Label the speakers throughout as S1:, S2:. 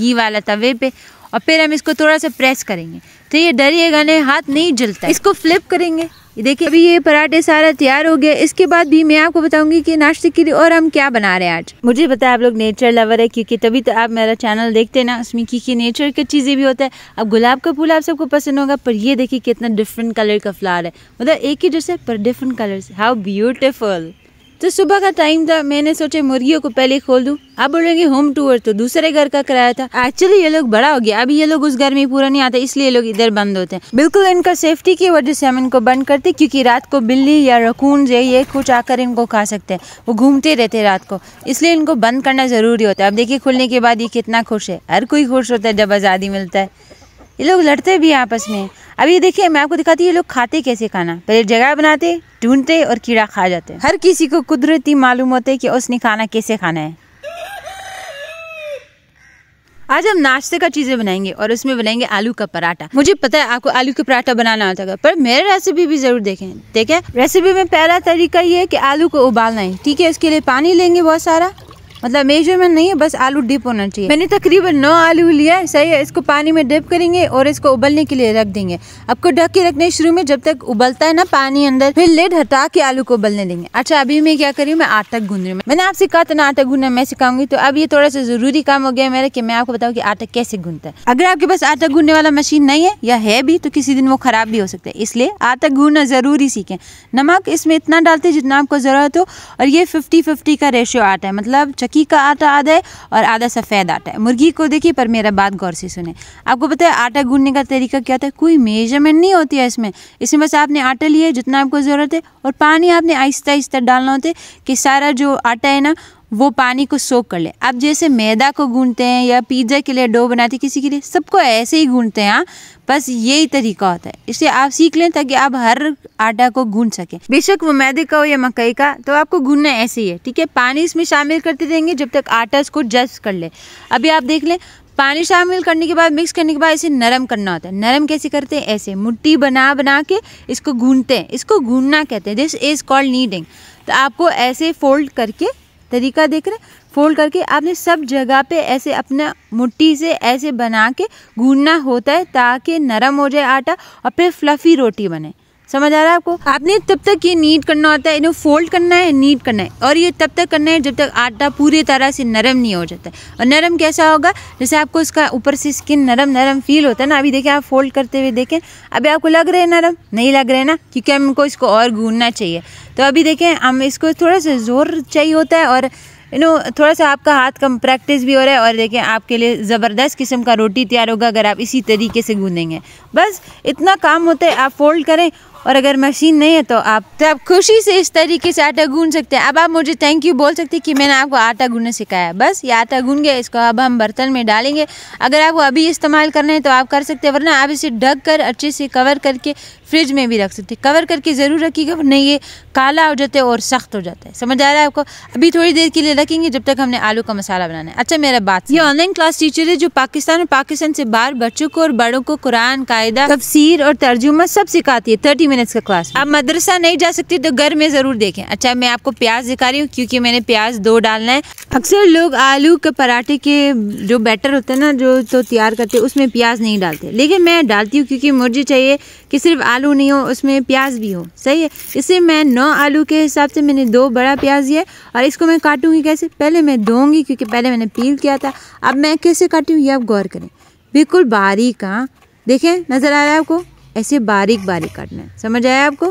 S1: घी वाला तवे पे और फिर हम इसको थोड़ा सा प्रेस करेंगे तो ये डरिएगा नहीं हाथ नहीं जलता इसको फ्लिप करेंगे देखिए अभी ये पराठे सारा तैयार हो गया इसके बाद भी मैं आपको बताऊंगी कि नाश्ते के लिए और हम क्या बना रहे हैं आज मुझे पता है आप लोग नेचर लवर है क्योंकि तभी तो आप मेरा चैनल देखते हैं ना उसमें क्योंकि नेचर की चीज़ें भी होता है अब गुलाब का फूल आप सबको पसंद होगा पर ये देखिए कितना डिफरेंट कलर का फ्लावर है मतलब एक ही जैसे पर डिफरेंट कलर हाउ ब्यूटिफुल तो सुबह का टाइम था मैंने सोचे मुर्गियों को पहले खोल दूँ आप बोलेंगे होम टूर तो दूसरे घर का कराया था एक्चुअली ये लोग बड़ा हो गया अभी ये लोग उस घर में पूरा नहीं आता इसलिए ये लोग इधर बंद होते हैं बिल्कुल इनका सेफ्टी की वजह से हम इनको बंद करते क्योंकि रात को बिल्ली या रकून या ये कुछ आकर इनको खा सकते हैं वो घूमते रहते रात को इसलिए इनको बंद करना ज़रूरी होता है अब देखिए खुलने के बाद ये कितना खुश है हर कोई खुश होता है जब आज़ादी मिलता है ये लोग लड़ते भी हैं आपस में अब ये देखिए मैं आपको दिखाती हूँ ये लोग खाते कैसे खाना पहले जगह बनाते ढूंढते और कीड़ा खा जाते हर किसी को कुदरती मालूम होते कि उसने खाना कैसे खाना है आज हम नाश्ते का चीज़ें बनाएंगे और उसमें बनाएंगे आलू का पराठा मुझे पता है आपको आलू का पराठा बनाना आता है पर मेरे रेसिपी भी ज़रूर देखें ठीक है रेसिपी में पहला तरीका ये है कि आलू को उबालना है ठीक है उसके लिए पानी लेंगे बहुत सारा मतलब मेजरमेंट नहीं है बस आलू डिप होना चाहिए मैंने तकरीबन नौ आलू लिया है सही है इसको पानी में डिप करेंगे और इसको उबलने के लिए रख देंगे आपको ढक के रखने शुरू में जब तक उबलता है ना पानी अंदर फिर लेट हटा के आलू को उबलने देंगे अच्छा अभी मैं क्या करी मैं आटा गूंद रही हूँ मैंने आपसे कहा था ना आटा गूंदना मैं सिखाऊंगी तो अब ये थोड़ा सा जरूरी काम हो गया मेरा की मैं आपको बताऊँ की आटा कैसे गूंदता है अगर आपके पास आटा गूंदने वाला मशीन नहीं है या है भी तो किसी दिन वो खराब भी हो सकता है इसलिए आटा गूंदना ज़रूरी सीखे नमक इसमें इतना डालते जितना आपको ज़रूरत हो और ये फिफ्टी फिफ्टी का रेशियो आटा है मतलब मक्की का आटा आधा है और आधा सफ़ेद आटा है मुर्गी को देखिए पर मेरा बात गौर से सुने आपको पता है आटा गूनने का तरीका क्या था कोई मेजरमेंट नहीं होती है इसमें इसमें बस आपने आटा लिया जितना आपको ज़रूरत है और पानी आपने आहिस्ता आहिस्ता डालना होता है कि सारा जो आटा है ना वो पानी को सोख कर ले अब जैसे मैदा को गूंढते हैं या पिज्ज़ा के लिए डो बनाते किसी के लिए सबको ऐसे ही गूंढते हैं हाँ बस यही तरीका होता है इसलिए आप सीख लें ताकि आप हर आटा को गूंद सकें बेशक वो मैदे का हो या मकई का तो आपको गूंढना ऐसे ही है ठीक है पानी इसमें शामिल करते रहेंगे जब तक आटा इसको जस्ट कर ले अभी आप देख लें पानी शामिल करने के बाद मिक्स करने के बाद इसे नरम करना होता है नरम कैसे करते हैं ऐसे मुट्टी बना बना के इसको गूंढते हैं इसको गूंढना कहते हैं दिस इज़ कॉल्ड नीडिंग तो आपको ऐसे फोल्ड करके तरीका देख रहे हैं फोल्ड करके आपने सब जगह पे ऐसे अपना मुट्ठी से ऐसे बना के गूंढना होता है ताकि नरम हो जाए आटा और फिर फ्लफ़ी रोटी बने समझ आ रहा है आपको आपने तब तक ये नीट करना होता है इन्हें फोल्ड करना है नीट करना है और ये तब तक करना है जब तक आटा पूरी तरह से नरम नहीं हो जाता है और नरम कैसा होगा जैसे आपको इसका ऊपर से स्किन नरम नरम फील होता है ना अभी देखें आप फोल्ड करते हुए देखें अभी आपको लग रहे हैं नरम नहीं लग रहे हैं ना क्योंकि हमको इसको और गूंढना चाहिए तो अभी देखें हम इसको थोड़ा सा ज़ोर चाहिए होता है और यू नो थोड़ा सा आपका हाथ का प्रैक्टिस भी हो रहा है और देखें आपके लिए ज़बरदस्त किस्म का रोटी तैयार होगा अगर आप इसी तरीके से गूंदेंगे बस इतना काम होता है आप फोल्ड करें और अगर मशीन नहीं है तो आप तो आप खुशी से इस तरीके से आटा गूंद सकते हैं अब आप मुझे थैंक यू बोल सकते हैं कि मैंने आपको आटा गूंदना सिखाया बस ये आटा गूंद गया इसको अब हम बर्तन में डालेंगे अगर आपको अभी इस्तेमाल करना है तो आप कर सकते हैं वरना आप इसे ढक कर अच्छे से कवर करके फ्रिज में भी रख सकते हैं कवर करके ज़रूर रखिएगा वरना ये काला हो जाता है और सख्त हो जाता है समझ आ रहा है आपको अभी थोड़ी देर के लिए रखेंगे जब तक हमने आलू का मसाला बनाना है अच्छा मेरा बात ये ऑनलाइन क्लास टीचर है जो पाकिस्तान और पाकिस्तान से बाहर बच्चों को और बड़ों को कुरान कायदा तफसीर और तर्जुमा सब सिखाती है थर्टी मिनट्स का क्लास आप मदरसा नहीं जा सकती तो घर में ज़रूर देखें अच्छा मैं आपको प्याज दिखा रही हूँ क्योंकि मैंने प्याज दो डालना है अक्सर लोग आलू के पराठे के जो बैटर होते हैं ना जो तो तैयार करते हैं उसमें प्याज नहीं डालते लेकिन मैं डालती हूँ क्योंकि मुझे चाहिए कि सिर्फ आलू नहीं हो उसमें प्याज भी हो सही है इससे मैं नौ आलू के हिसाब से मैंने दो बड़ा प्याज लिया और इसको मैं काटूँगी कैसे पहले मैं धोऊँगी क्योंकि पहले मैंने पील किया था अब मैं कैसे काटी हूँ ये आप गौर करें बिल्कुल बारीक हाँ देखें नज़र आ रहा है आपको ऐसे बारीक बारीक काटना है समझ आया आपको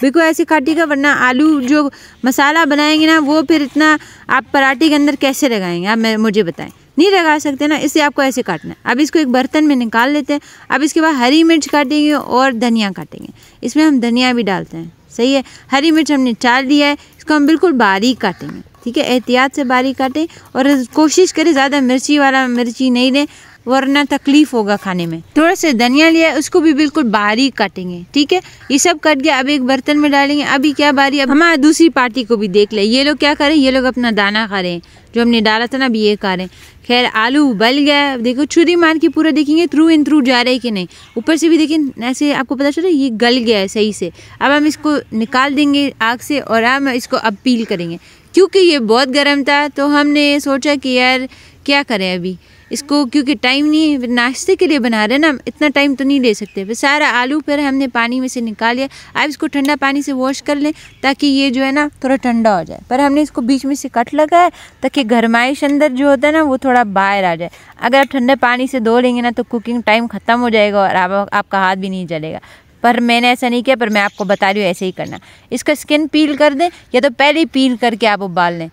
S1: बिल्कुल ऐसे काटिएगा वरना आलू जो मसाला बनाएंगे ना वो फिर इतना आप पराठे के अंदर कैसे लगाएंगे आप मुझे बताएं नहीं लगा सकते ना इसे आपको ऐसे काटना है अब इसको एक बर्तन में निकाल लेते हैं अब इसके बाद हरी मिर्च काटेंगे और धनिया काटेंगे इसमें हम धनिया भी डालते हैं सही है हरी मिर्च हमने चाल दिया है इसको हम बिल्कुल बारीक काटेंगे ठीक है एहतियात से बारीक काटें और कोशिश करें ज़्यादा मिर्ची वाला मिर्ची नहीं लें वरना तकलीफ होगा खाने में थोड़ा सा धनिया लिया उसको भी बिल्कुल बारीक काटेंगे ठीक है ये सब कट गया अब एक बर्तन में डालेंगे अभी क्या बारी अब हमारा दूसरी पार्टी को भी देख ले ये लोग क्या करें ये लोग अपना दाना खा रहे हैं जो हमने डाला था ना अभी ये खा रहे हैं खैर आलू बल गया देखो छुरी मार के पूरा देखेंगे थ्रू इन थ्रू जा रहे हैं कि नहीं ऊपर से भी देखें ऐसे आपको पता चला ये गल गया है सही से अब हम इसको निकाल देंगे आग से और हम इसको अपील करेंगे क्योंकि ये बहुत गर्म था तो हमने सोचा कि यार क्या करें अभी इसको क्योंकि टाइम नहीं है नाश्ते के लिए बना रहे हैं ना इतना टाइम तो नहीं ले सकते फिर सारा आलू फिर हमने पानी में से निकाल लिया आप इसको ठंडा पानी से वॉश कर लें ताकि ये जो है ना थोड़ा ठंडा हो जाए पर हमने इसको बीच में से कट लगाया ताकि गरमाइश अंदर जो होता है ना वो थोड़ा बाहर आ जाए अगर आप ठंडे पानी से धो लेंगे ना तो कुकिंग टाइम ख़त्म हो जाएगा और आप, आपका हाथ भी नहीं जलेगा पर मैंने ऐसा नहीं किया पर मैं आपको बता रही हूँ ऐसे ही करना इसका स्किन पील कर दें या तो पहले ही पील करके आप उबाल लें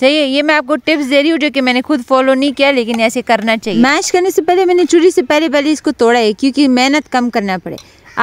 S1: चाहिए ये मैं आपको टिप्स दे रही हूँ जो कि मैंने खुद फॉलो नहीं किया लेकिन ऐसे करना चाहिए मैश करने से पहले मैंने चूड़ी से पहले पहले इसको तोड़ा है क्योंकि मेहनत कम करना पड़े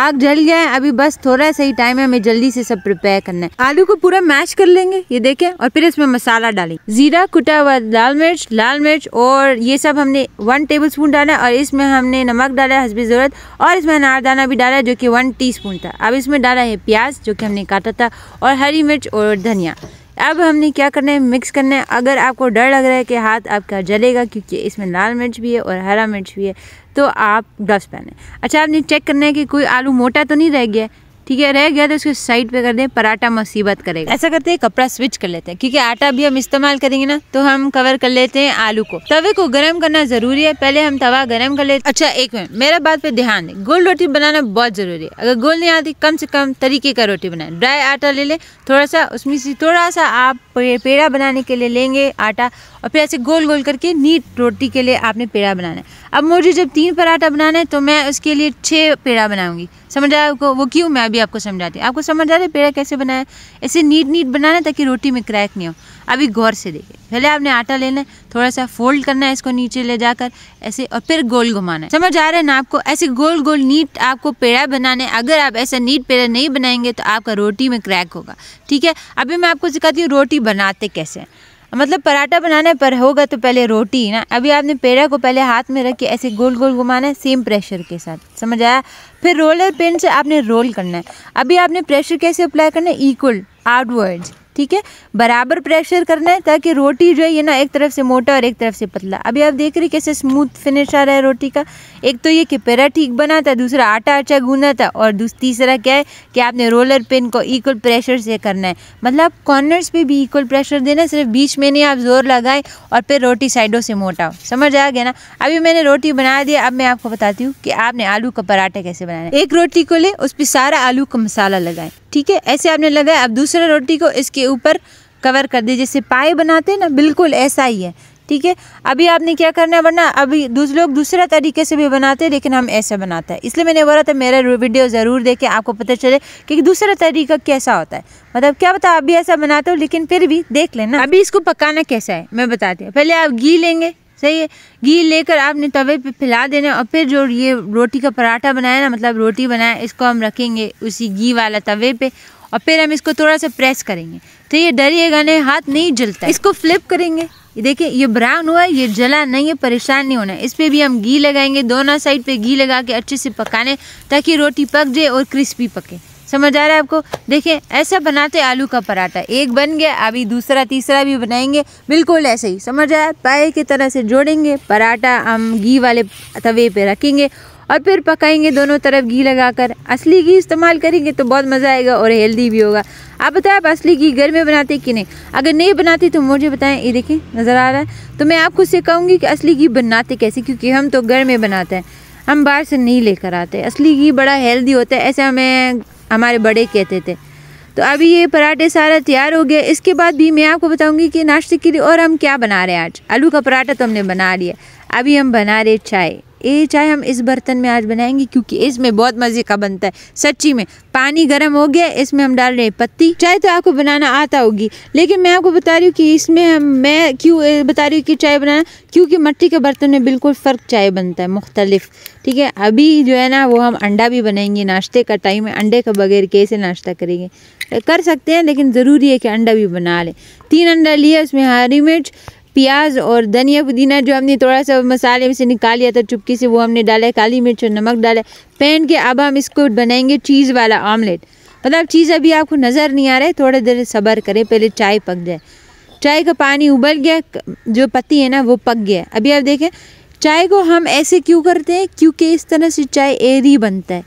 S1: आग जल गया है अभी बस थोड़ा सही टाइम है हमें जल्दी से सब प्रिपेयर करना है आलू को पूरा मैश कर लेंगे ये देखें और फिर इसमें मसाला डालें जीरा कुटा हुआ लाल मिर्च लाल मिर्च और ये सब हमने वन टेबल स्पून डाला और इसमें हमने नमक डाला है हसबी ज़रूरत और इसमें अनारदाना भी डाला है जो कि वन टी था अब इसमें डाला है प्याज जो कि हमने काटा था और हरी मिर्च और धनिया अब हमने क्या करना है मिक्स करना है अगर आपको डर लग रहा है कि हाथ आपका जलेगा क्योंकि इसमें लाल मिर्च भी है और हरा मिर्च भी है तो आप ग्लव्स पहने अच्छा आपने चेक करना है कि कोई आलू मोटा तो नहीं रह गया ठीक है रह गया तो उसके साइड पे कर दें पराठा मुसीबत करेगा ऐसा करते हैं कपड़ा स्विच कर लेते हैं क्योंकि आटा भी हम इस्तेमाल करेंगे ना तो हम कवर कर लेते हैं आलू को तवे को गर्म करना जरूरी है पहले हम तवा गर्म कर लेते अच्छा एक मिनट मेरा बात पे ध्यान दें गोल रोटी बनाना बहुत जरूरी है अगर गोल नहीं आती कम से कम तरीके का रोटी बनाए ड्राई आटा ले लें थोड़ा सा उसमें से थोड़ा सा आप पेड़ा बनाने के लिए लेंगे आटा और फिर ऐसे गोल गोल करके नीट रोटी के लिए आपने पेड़ा बनाना है अब मुझे जब तीन पराठा बनाना है तो मैं उसके लिए छः पेड़ा बनाऊंगी समझ आया आपको वो क्यों मैं अभी आपको समझाती हूँ आपको समझ आ रहा है पेड़ा कैसे बनाया ऐसे नीट नीट बनाना ताकि रोटी में क्रैक नहीं हो अभी गौर से देखिए पहले आपने आटा लेना है थोड़ा सा फोल्ड करना है इसको नीचे ले जाकर ऐसे और फिर गोल घुमाना है समझ आ रहा है ना आपको ऐसे गोल गोल नीट आपको पेड़ा बनाना है अगर आप ऐसा नीट पेड़ा नहीं बनाएंगे तो आपका रोटी में क्रैक होगा ठीक है अभी मैं आपको सिखाती हूँ रोटी बनाते कैसे हैं मतलब पराठा बनाने पर होगा तो पहले रोटी ना अभी आपने पेड़ा को पहले हाथ में रख के ऐसे गोल गोल घुमाना है सेम प्रेशर के साथ समझ आया फिर रोलर पेन से आपने रोल करना है अभी आपने प्रेशर कैसे अप्लाई करना है इक्वल आउटवर्ड्स ठीक है बराबर प्रेशर करना है ताकि रोटी जो है ये ना एक तरफ से मोटा और एक तरफ से पतला अभी आप देख रहे हैं कैसे स्मूथ फिनिश आ रहा है रोटी का एक तो ये कि पेरा ठीक बना था दूसरा आटा अच्छा गूंदा था और तीसरा क्या है कि आपने रोलर पिन को इक्वल प्रेशर से करना है मतलब कॉर्नर्स पे भी इक्वल प्रेशर देना है सिर्फ बीच में नहीं आप जोर लगाएं और फिर रोटी साइडों से मोटा हो समझ आ गया ना अभी मैंने रोटी बना दिया अब मैं आपको बताती हूँ कि आपने आलू का पराठा कैसे बनाना है एक रोटी को ले उस पर सारा आलू का मसाला लगाएं ठीक है ऐसे आपने लगाया अब दूसरा रोटी को इसके ऊपर कवर कर दीजिए जैसे पाए बनाते हैं ना बिल्कुल ऐसा ही है ठीक है अभी आपने क्या करना है वरना अभी दूसरे लोग दूसरा तरीके से भी बनाते हैं लेकिन हम ऐसे बनाते हैं इसलिए मैंने बोला था मेरा वीडियो ज़रूर देखें आपको पता चले कि दूसरा तरीका कैसा होता है मतलब क्या बता अभी ऐसा बनाते हो लेकिन फिर भी देख लेना अभी इसको पकाना कैसा है मैं बताती हूँ पहले आप घी लेंगे सही है घी लेकर आपने तवे पे फैला देना और फिर जो ये रोटी का पराठा बनाया ना मतलब रोटी बनाया इसको हम रखेंगे उसी घी वाला तवे पे और फिर हम इसको थोड़ा सा प्रेस करेंगे तो ये डरिएगा नहीं हाथ नहीं जलता इसको फ्लिप करेंगे देखिए ये ब्राउन हुआ है ये जला नहीं है परेशान नहीं होना इस पर भी हम घी लगाएंगे दोनों साइड पे घी लगा के अच्छे से पकाने ताकि रोटी पक जाए और क्रिस्पी पके समझ आ रहा है आपको देखिए ऐसा बनाते आलू का पराठा एक बन गया अभी दूसरा तीसरा भी बनाएंगे बिल्कुल ऐसे ही समझ आया पाए की तरह से जोड़ेंगे पराठा हम घी वाले तवे पे रखेंगे और फिर पकाएंगे दोनों तरफ घी लगाकर असली घी इस्तेमाल करेंगे तो बहुत मज़ा आएगा और हेल्दी भी होगा आप बताएं आप असली घी घर में बनाते कि नहीं अगर नहीं बनाते तो मुझे बताएं ये देखें नज़र आ रहा है तो मैं आपको कहूँगी कि असली घी बनाते कैसे क्योंकि हम तो घर में बनाते हैं हम बाहर से नहीं लेकर आते असली घी बड़ा हेल्दी होता है ऐसे हमें हमारे बड़े कहते थे तो अभी ये पराठे सारा तैयार हो गया इसके बाद भी मैं आपको बताऊंगी कि नाश्ते के लिए और हम क्या बना रहे हैं आज आलू का पराठा तो हमने बना लिया अभी हम बना रहे चाय ये चाय हम इस बर्तन में आज बनाएंगे क्योंकि इसमें बहुत मज़े का बनता है सच्ची में पानी गर्म हो गया इसमें हम डाल रहे हैं पत्ती चाय तो आपको बनाना आता होगी लेकिन मैं आपको बता रही हूँ कि इसमें हम मैं क्यों बता रही हूँ कि चाय बनाना क्योंकि मट्टी के बर्तन में बिल्कुल फ़र्क चाय बनता है मुख्तलिफ ठीक है अभी जो है ना वो हम अंडा भी बनाएंगे नाश्ते का टाइम है अंडे के बगैर कैसे नाश्ता करेंगे कर सकते हैं लेकिन ज़रूरी है कि अंडा भी बना लें तीन अंडा लिया उसमें हरी मिर्च प्याज और धनिया पुदीना जो हमने थोड़ा सा मसाले में से निकाल लिया था चुपकी से वो हमने डाला है काली मिर्च और नमक डाला है के अब हम इसको बनाएंगे चीज़ वाला ऑमलेट मतलब चीज़ अभी आपको नज़र नहीं आ रहा है थोड़ा देर सब्र करें पहले चाय पक जाए चाय का पानी उबल गया जो पत्ती है ना वो पक गया अभी आप देखें चाय को हम ऐसे क्यों करते हैं क्योंकि इस तरह से चाय एरी बनता है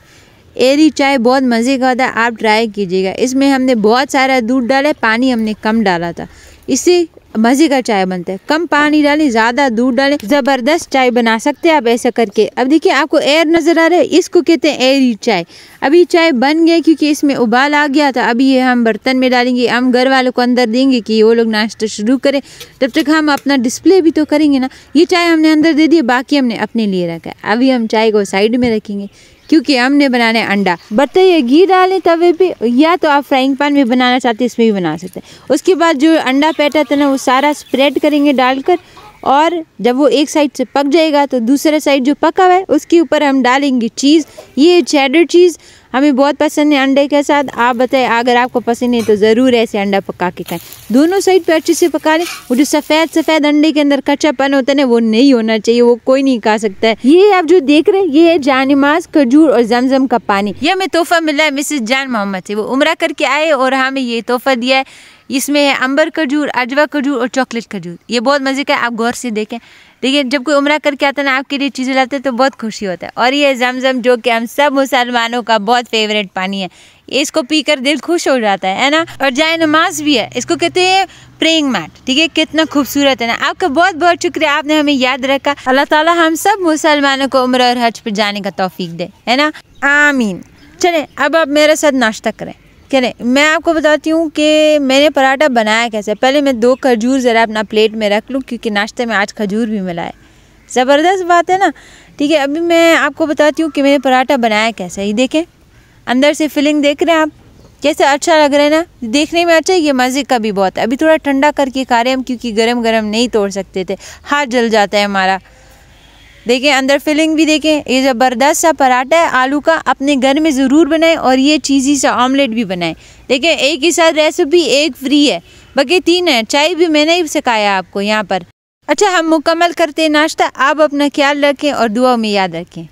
S1: एरी चाय बहुत मज़े का होता है आप ट्राई कीजिएगा इसमें हमने बहुत सारा दूध डाला पानी हमने कम डाला था इससे मज़े का चाय बनता है कम पानी डालें ज़्यादा दूध डालें ज़बरदस्त चाय बना सकते हैं आप ऐसा करके अब देखिए आपको एयर नज़र आ रहा है इसको कहते हैं एयरी चाय अभी चाय बन गया क्योंकि इसमें उबाल आ गया था अभी ये हम बर्तन में डालेंगे हम घर वालों को अंदर देंगे कि वो लोग नाश्ता शुरू करें तब तक हम अपना डिस्प्ले भी तो करेंगे ना ये चाय हमने अंदर दे दी बाकी हमने अपने लिए रखा है अभी हम चाय को साइड में रखेंगे क्योंकि हमने बनाने है अंडा बताइए या घी डाले तवे पे या तो आप फ्राइंग पैन में बनाना चाहते हैं इसमें भी बना सकते हैं उसके बाद जो अंडा पैटा था ना वो सारा स्प्रेड करेंगे डालकर और जब वो एक साइड से पक जाएगा तो दूसरा साइड जो पका हुआ है उसके ऊपर हम डालेंगे चीज़ ये चैडर चीज़ हमें बहुत पसंद है अंडे के साथ आप बताएं अगर आपको पसंद है तो ज़रूर ऐसे अंडा पका के खाएं दोनों साइड पे अच्छे से पका लें वो जो सफ़ेद सफ़ेद अंडे के अंदर कच्चापन होता है ना वो नहीं होना चाहिए वो कोई नहीं खा सकता है ये आप जो देख रहे हैं ये है जानमाज खजूर और जमजम का पानी ये हमें तोहफा मिला है मिसिस जान मोहम्मद से वो उम्र करके आए और हमें ये तोहफा दिया है इसमें है अंबर खजूर अजवा खजूर और चॉकलेट खजूर ये बहुत मज़े का आप गौर से देखें देखिए जब कोई उम्र करके आता है ना आपके लिए चीज़ें लाते हैं तो बहुत खुशी होता है और ये जमजम जो कि हम सब मुसलमानों का बहुत फेवरेट पानी है इसको पीकर दिल खुश हो जाता है है ना और जाए नमाज भी है इसको कहते हैं प्रेइंग मैट ठीक है कितना खूबसूरत है ना आपका बहुत बहुत शुक्रिया आपने हमें याद रखा अल्लाह ताला हम सब मुसलमानों को उम्र और हज पर जाने का तोफीक दे है ना आमीन चले अब आप मेरे साथ नाश्ता करें करें मैं आपको बताती हूँ कि मैंने पराठा बनाया कैसे पहले मैं दो खजूर ज़रा अपना प्लेट में रख लूँ क्योंकि नाश्ते में आज खजूर भी मिला है ज़बरदस्त बात है ना ठीक है अभी मैं आपको बताती हूँ कि मैंने पराठा बनाया कैसे ये देखें अंदर से फीलिंग देख रहे हैं आप कैसे अच्छा लग रहा है ना देखने में अच्छा है ये मज़े का भी बहुत है अभी थोड़ा ठंडा करके खा रहे हम क्योंकि गर्म गर्म नहीं तोड़ सकते थे हाथ जल जाता है हमारा देखें अंदर फिलिंग भी देखें ये ज़बरदस्त सा पराठा है आलू का अपने घर में ज़रूर बनाएं और ये चीज़ी सा ऑमलेट भी बनाएं देखें एक ही साथ रेसिपी एक फ्री है बाकी तीन है चाय भी मैंने ही सिखाया आपको यहाँ पर अच्छा हम मुकम्मल करते हैं नाश्ता आप अपना ख्याल रखें और दुआ में याद रखें